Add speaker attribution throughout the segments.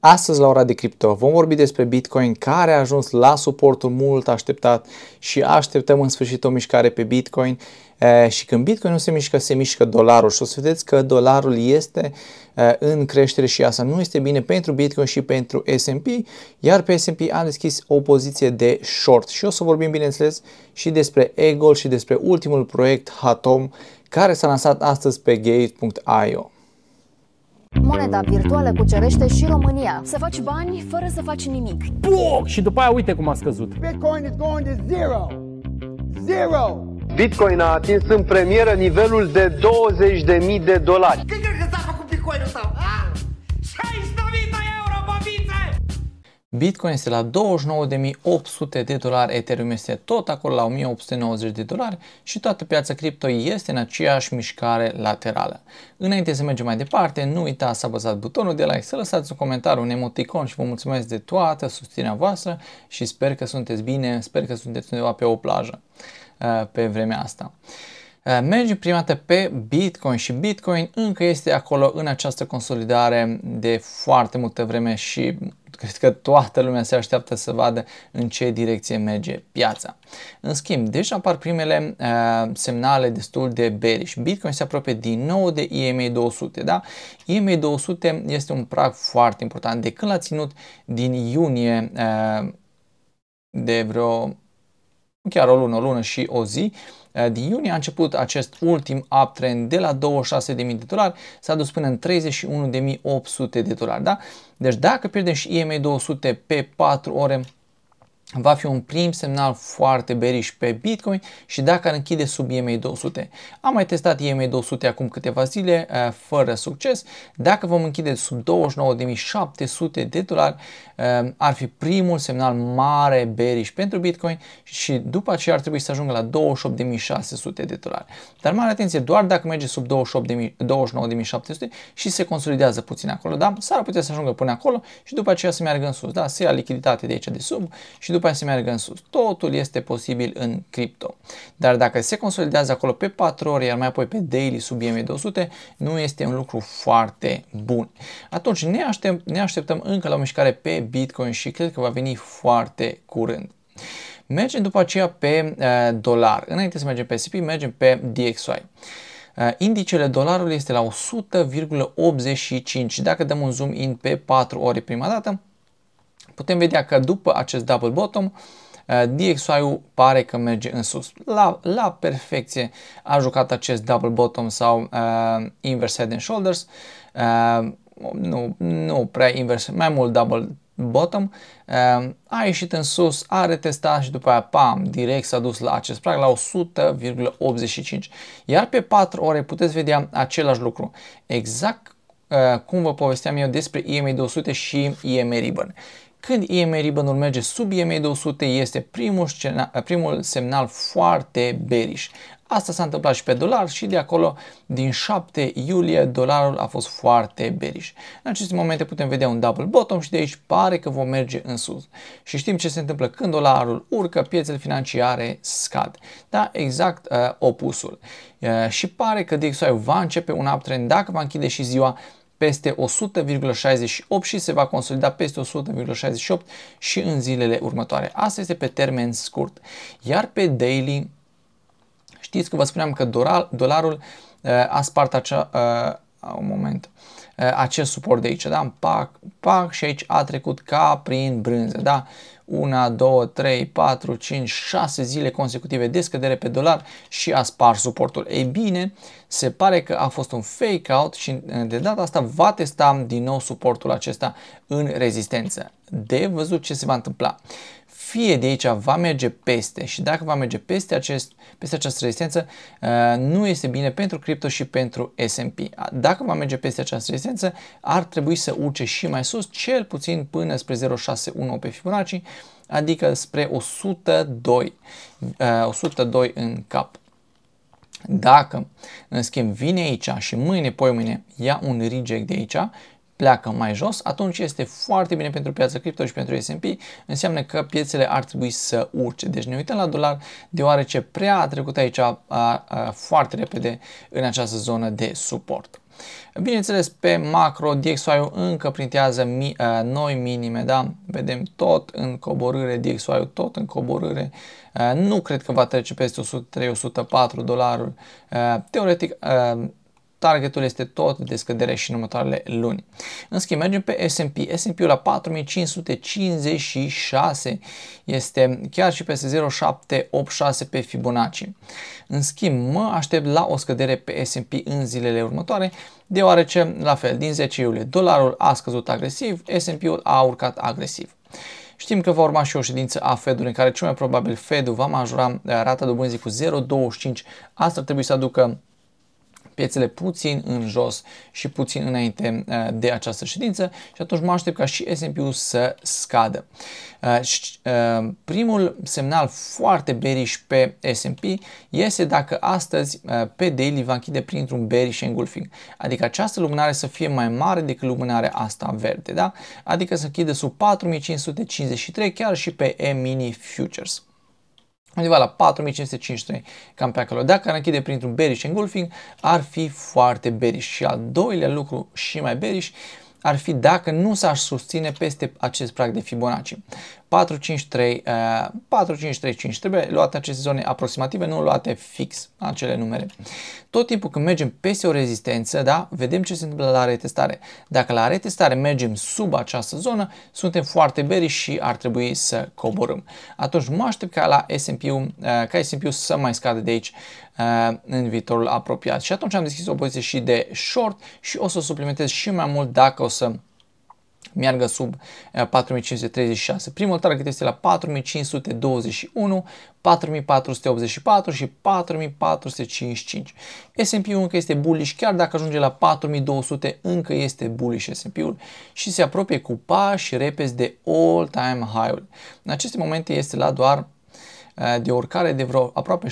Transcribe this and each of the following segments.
Speaker 1: Astăzi, la ora de cripto, vom vorbi despre Bitcoin care a ajuns la suportul mult așteptat și așteptăm în sfârșit o mișcare pe Bitcoin e, și când Bitcoin nu se mișcă, se mișcă dolarul și o să vedeți că dolarul este e, în creștere și asta nu este bine pentru Bitcoin și pentru S&P, iar pe S&P am deschis o poziție de short și o să vorbim bineînțeles și despre Eagle și despre ultimul proiect Hatom care s-a lansat astăzi pe gate.io. Moneda virtuală cucerește și România. Să faci bani fără să faci nimic. Puc! Și după aia uite cum a scăzut. Bitcoin is going to zero. Zero! Bitcoin a atins în premieră nivelul de 20.000 de dolari. Când cred că s-a făcut Bitcoin-ul tău? Ah! Bitcoin este la 29.800 de dolari, Ethereum este tot acolo la 1.890 de dolari și toată piața cripto este în aceeași mișcare laterală. Înainte să mergem mai departe, nu uita să apăsați butonul de like, să lăsați un comentariu, un emoticon și vă mulțumesc de toată susținerea voastră și sper că sunteți bine, sper că sunteți undeva pe o plajă uh, pe vremea asta. Uh, mergi prima dată pe Bitcoin și Bitcoin încă este acolo în această consolidare de foarte multă vreme și cred că toată lumea se așteaptă să vadă în ce direcție merge piața. În schimb, deja apar primele uh, semnale destul de bearish. Bitcoin se apropie din nou de EMA 200, da? EMA 200 este un prag foarte important. De când l-a ținut din iunie uh, de vreo chiar o lună, o lună și o zi, Eh, din iunie a început acest ultim uptrend de la 26.000 de dolari, s-a dus până în 31.800 de dolari. Da? Deci dacă pierdem și IMA 200 pe 4 ore, va fi un prim semnal foarte beriș pe Bitcoin și dacă ar închide sub EMA 200. Am mai testat EMA 200 acum câteva zile eh, fără succes. Dacă vom închide sub 29.700 de dolari eh, ar fi primul semnal mare beriș pentru Bitcoin și după aceea ar trebui să ajungă la 28.600 de dolari. Dar mare atenție, doar dacă merge sub 29.700 și se consolidează puțin acolo, da? S-ar putea să ajungă până acolo și după aceea să meargă în sus, da? Se ia lichiditate de aici de sub și după aceea să meargă în sus. Totul este posibil în cripto. Dar dacă se consolidează acolo pe 4 ore, iar mai apoi pe daily sub EMA 200, nu este un lucru foarte bun. Atunci ne, aștept, ne așteptăm încă la o mișcare pe Bitcoin și cred că va veni foarte curând. Mergem după aceea pe uh, dolar. Înainte să mergem pe SP, mergem pe DXY. Eh, indicele dolarului este la 100,85. Dacă dăm un zoom in pe 4 ore prima dată, putem vedea că după acest double bottom, uh, DXY-ul pare că merge în sus. La, la perfecție a jucat acest double bottom sau uh, inverse head and shoulders. Uh, nu, nu prea invers, mai mult double bottom, uh, a ieșit în sus, a retestat și după aia, pam, direct s-a dus la acest prag, la 100,85. Iar pe 4 ore puteți vedea același lucru. Exact uh, cum vă povesteam eu despre EMA 200 și EMA Ribbon. Când EMA ribbon merge sub EMA 200 este primul, scena, primul semnal foarte bearish. Asta s-a întâmplat și pe dolar și de acolo, din 7 iulie, dolarul a fost foarte bearish. În aceste momente putem vedea un double bottom și de aici pare că vom merge în sus. Și știm ce se întâmplă când dolarul urcă, piețele financiare scad. Da, exact uh, opusul. Uh, și pare că DXY va începe un uptrend dacă va închide și ziua peste 100,68 și se va consolida peste 100,68 și în zilele următoare. Asta este pe termen scurt. Iar pe daily, știți că vă spuneam că dolarul uh, a spart acea, a, uh, un moment, uh, acest suport de aici, da? Pac, pac și aici a trecut ca prin brânză, da? 1, 2, 3, 4, 5, 6 zile consecutive de scădere pe dolar și a spart suportul. Ei bine, se pare că a fost un fake-out și eh, de data asta va testa din nou suportul acesta în rezistență. De văzut ce se va întâmpla fie de aici va merge peste și dacă va merge peste, acest, peste această rezistență, uh, nu este bine pentru cripto și pentru S&P. Dacă va merge peste această rezistență, ar trebui să urce și mai sus, cel puțin până spre 0,61 pe Fibonacci, adică spre 102, 102 uh, în cap. Dacă, în schimb, vine aici și mâine, poi mâine, ia un reject de aici pleacă mai jos, atunci este foarte bine pentru piața cripto și pentru S&P, înseamnă că piețele ar trebui să urce. Deci ne uităm la dolar, deoarece prea a trecut aici a, a, a, foarte repede în această zonă de suport. Bineînțeles, pe macro, DXY-ul încă printează mi, a, noi minime, da? Vedem tot în coborâre, DXY-ul tot în coborâre. nu cred că va trece peste 103-104 dolari. teoretic, a, targetul este tot de scădere și în următoarele luni. În schimb, mergem pe S&P. S&P-ul la 4556 este chiar și peste 0,786 pe Fibonacci. În schimb, mă aștept la o scădere pe S&P în zilele următoare, deoarece, la fel, din 10 iulie dolarul a scăzut agresiv, S&P-ul a urcat agresiv. Știm că va urma și o ședință a Fed, în care cel mai probabil Fed va majora eh, rata dobânzii cu 0,25. Asta trebuie să aducă piețele puțin în jos și puțin înainte uh, de această ședință și atunci mă aștept ca și S&P-ul să scadă. Uh, uh, primul semnal foarte bearish pe S&P este dacă astăzi pe daily va închide printr-un bearish engulfing, adică această lumânare să fie mai mare decât lumânarea asta verde, da? adică să închide sub 4553 chiar și pe E-mini Futures undeva la 4553, cam pe acolo. Dacă ar închide printr-un bearish engulfing, ar fi foarte bearish. Și al doilea lucru și mai bearish, ar fi dacă nu s ar susține peste acest prag de Fibonacci. 453, 5. Uh, trebuie luate aceste zone aproximative, nu luate fix acele numere. Tot timpul când mergem peste o rezistență, da, vedem ce se întâmplă la retestare. Dacă la retestare mergem sub această zonă, suntem foarte beri și ar trebui să coborâm. Atunci mă aștept ca la S&P, ul uh, S&P să mai scadă de aici. Uh, în viitorul apropiat. Și atunci am deschis o poziție și de short și o să o suplimentez și mai mult dacă o să meargă sub 4536. Uh, Primul target este la 4521, 4484 și 4455. S&P-ul încă este bullish, chiar dacă ajunge la 4200 încă este bullish S&P-ul și se apropie cu pași repezi de all-time high-ul. În aceste momente este la doar Eh, de urcare de vreo aproape 6%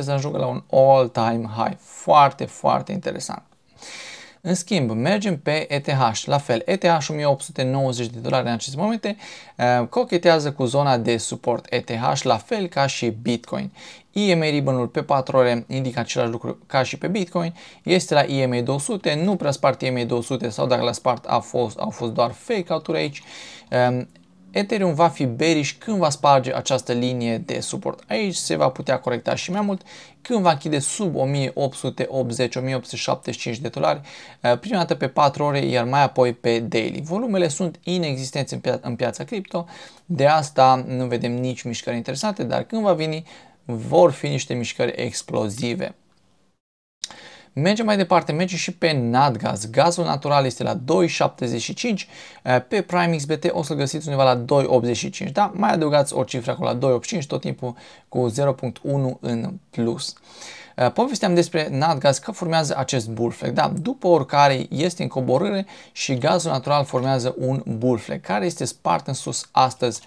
Speaker 1: să ajungă la un all-time high. Foarte, foarte interesant. În schimb, mergem pe ETH. La fel, ETH 1890 de dolari în aceste momente eh, cochetează cu zona de suport ETH, la fel ca și Bitcoin. IMA ribbon pe 4 ore indică același lucru ca și pe Bitcoin, este la IMA 200, nu prea spart IMA 200 sau dacă l-a spart a fost, au fost doar fake out aici. Ehm, Ethereum va fi bearish când va sparge această linie de suport. Aici se va putea corecta și mai mult când va închide sub 1880-1875 de dolari, eh, prima dată pe 4 ore, iar mai apoi pe daily. Volumele sunt inexistenți în, pia în piața cripto, de asta nu vedem nici mișcări interesante, dar când va veni vor fi niște mișcări explozive. Mergem mai departe, mergem și pe Natgas. Gazul natural este la 2,75, eh, pe Prime XBT o să-l găsiți undeva la 2,85, da? Mai adăugați o cifră acolo la 2,85, tot timpul cu 0,1 în plus. Eh, povesteam despre Natgas că formează acest bullflag, Da, după oricare este în coborâre și gazul natural formează un bullflag care este spart în sus astăzi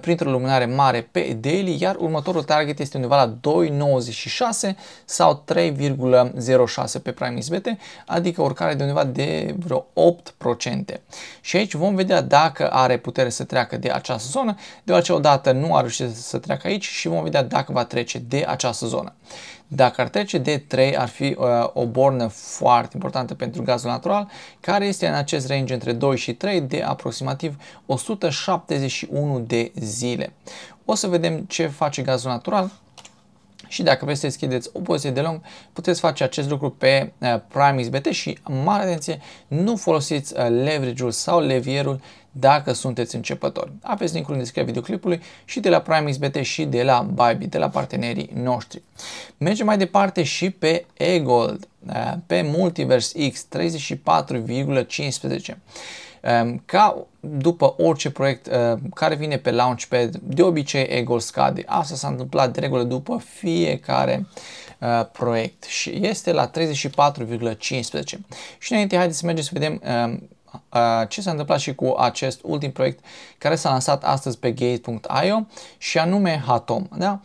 Speaker 1: printr-o lumânare mare pe daily, iar următorul target este undeva la 2,96 sau 3,06 pe Prime SBT, adică oricare de undeva de vreo 8%. Și aici vom vedea dacă are putere să treacă de această zonă, deoarece odată nu a reușit să treacă aici și vom vedea dacă va trece de această zonă. Dacă ar trece de 3 ar fi uh, o bornă foarte importantă pentru gazul natural, care este în acest range între 2 și 3 de aproximativ 171 de zile. O să vedem ce face gazul natural și dacă vreți să deschideți o poziție de long, puteți face acest lucru pe eh, Prime XBT și mare atenție, nu folosiți eh, leverage-ul sau levierul dacă sunteți începători. Aveți linkul în descrierea videoclipului și de la Prime XBT și de la Bybit, de la partenerii noștri. Mergem mai departe și pe eGold, eh, pe Multiverse X 34,15. Ehm, ca după orice proiect ehm, care vine pe Launchpad, de obicei ego scade. Asta s-a întâmplat de regulă după fiecare ehm, proiect și este la 34,15. Și înainte, haideți să mergem să vedem ce s-a întâmplat și cu acest ultim proiect care s-a lansat astăzi pe gate.io și anume Hatom. Da?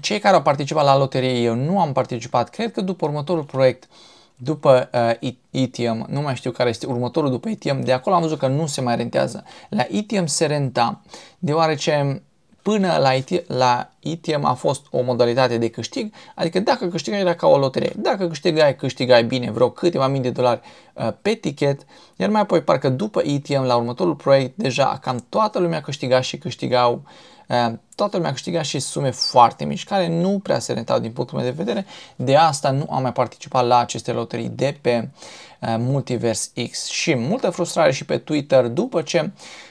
Speaker 1: Cei care au participat la loterie, eu nu am participat, cred că după următorul proiect uh, după uh, Etium, nu mai știu care este următorul după Etium, de acolo am văzut că nu se mai rentează. La Etium se renta, deoarece până la, IT, la ITM a fost o modalitate de câștig, adică dacă câștigai era ca o loterie, dacă câștigai, câștigai bine vreo câteva mii de dolari uh, pe tichet, iar mai apoi parcă după ITM la următorul proiect deja cam toată lumea câștiga și câștigau Ehm, toată lumea câștiga și sume foarte mici care nu prea se rentau din punctul meu de vedere, de asta nu am mai participat la aceste loterii de pe ehm, Multiverse X și multă frustrare și pe Twitter după ce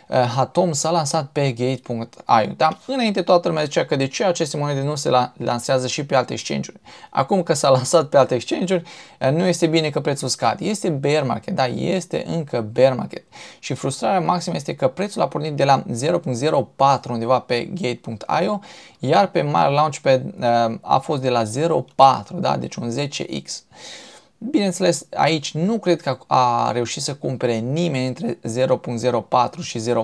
Speaker 1: ehm, Hatom s-a lansat pe gate.io. Da? Înainte toată lumea zicea că de ce aceste monede nu se lansează și pe alte exchange-uri. Acum că s-a lansat pe alte exchange-uri, nu este bine că prețul scade. Este bear market, da, este încă bear market. Și frustrarea maximă este că prețul a pornit de la 0.04 undeva pe Gate.io, iar pe mare Launchpad uh, a fost de la 0.4, da? deci un 10x. Bineînțeles, aici nu cred că a reușit să cumpere nimeni între 0.04 și 0.4,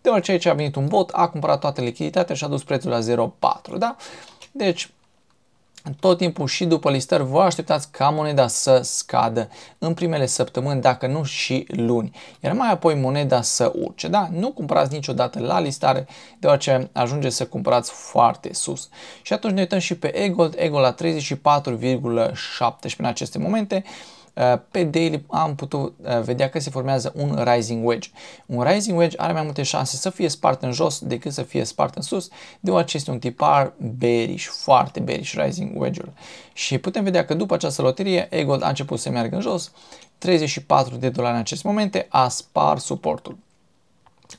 Speaker 1: deoarece aici a venit un bot, a cumpărat toată lichiditatea și a dus prețul la 0.4, da? Deci, tot timpul și după listări vă așteptați ca moneda să scadă în primele săptămâni, dacă nu și luni, iar mai apoi moneda să urce. Da? Nu cumpărați niciodată la listare, deoarece ajunge să cumpărați foarte sus. Și atunci ne uităm și pe Egold, Egold la 34,17 în aceste momente, Eh, pe daily am putut eh, vedea că se formează un rising wedge. Un rising wedge are mai multe șanse să fie spart în jos decât să fie spart în sus, deoarece este un tipar bearish, foarte bearish rising wedge-ul. Și putem vedea că după această loterie, Eagle a început să meargă în jos, 34 de dolari în acest moment a spart suportul.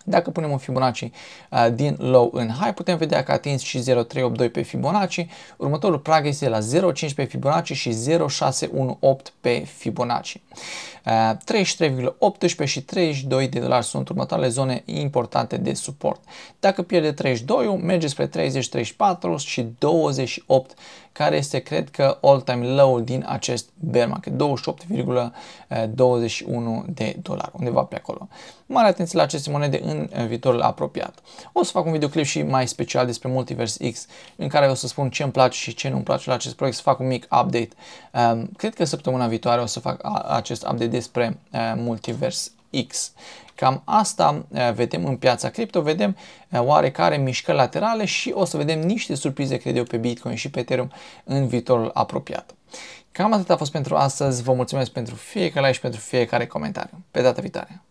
Speaker 1: Dacă punem un Fibonacci uh, din low în high, putem vedea că a atins și 0,382 pe Fibonacci. Următorul prag este la 0,5 pe Fibonacci și 0,618 pe Fibonacci. 33,18 uh, și 32 de dolari sunt următoarele zone importante de suport. Dacă pierde 32 merge spre 30, 34 și 28 care este, cred că, all-time low-ul din acest bear market, 28,21 de dolari, undeva pe acolo. Mare atenție la aceste monede în viitorul apropiat. O să fac un videoclip și mai special despre Multiverse X, în care o să spun ce îmi place și ce nu îmi place la acest proiect, să fac un mic update. Um, cred că săptămâna viitoare o să fac acest update despre uh, Multiverse X. Cam asta vedem în piața cripto, vedem oarecare mișcări laterale și o să vedem niște surprize, cred eu, pe Bitcoin și pe Ethereum în viitorul apropiat. Cam atât a fost pentru astăzi, vă mulțumesc pentru fiecare like și pentru fiecare comentariu. Pe data viitoare!